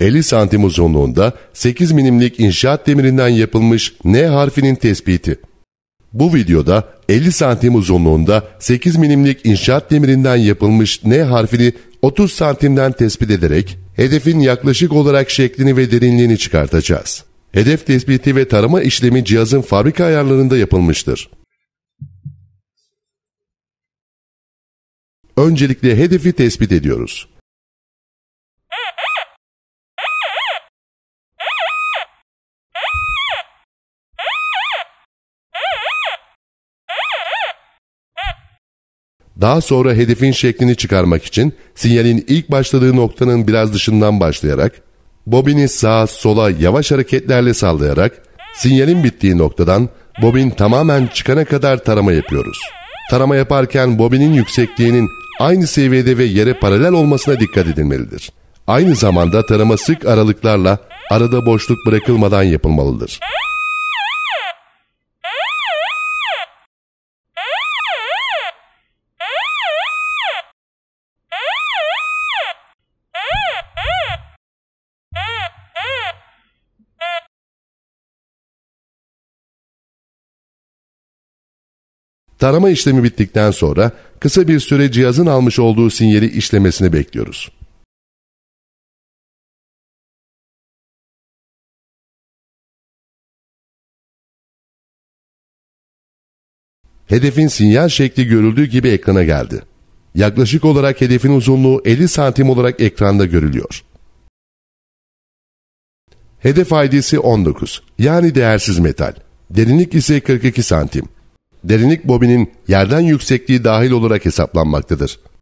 50 santim uzunluğunda 8 milimlik inşaat demirinden yapılmış N harfinin tespiti. Bu videoda 50 santim uzunluğunda 8 milimlik inşaat demirinden yapılmış N harfini 30 santimden tespit ederek hedefin yaklaşık olarak şeklini ve derinliğini çıkartacağız. Hedef tespiti ve tarama işlemi cihazın fabrika ayarlarında yapılmıştır. Öncelikle hedefi tespit ediyoruz. Daha sonra hedefin şeklini çıkarmak için sinyalin ilk başladığı noktanın biraz dışından başlayarak, bobini sağa sola yavaş hareketlerle sallayarak, sinyalin bittiği noktadan bobin tamamen çıkana kadar tarama yapıyoruz. Tarama yaparken bobinin yüksekliğinin aynı seviyede ve yere paralel olmasına dikkat edilmelidir. Aynı zamanda tarama sık aralıklarla arada boşluk bırakılmadan yapılmalıdır. Tarama işlemi bittikten sonra kısa bir süre cihazın almış olduğu sinyali işlemesini bekliyoruz. Hedefin sinyal şekli görüldüğü gibi ekrana geldi. Yaklaşık olarak hedefin uzunluğu 50 santim olarak ekranda görülüyor. Hedef ID'si 19 yani değersiz metal. Derinlik ise 42 santim derinlik bobinin yerden yüksekliği dahil olarak hesaplanmaktadır.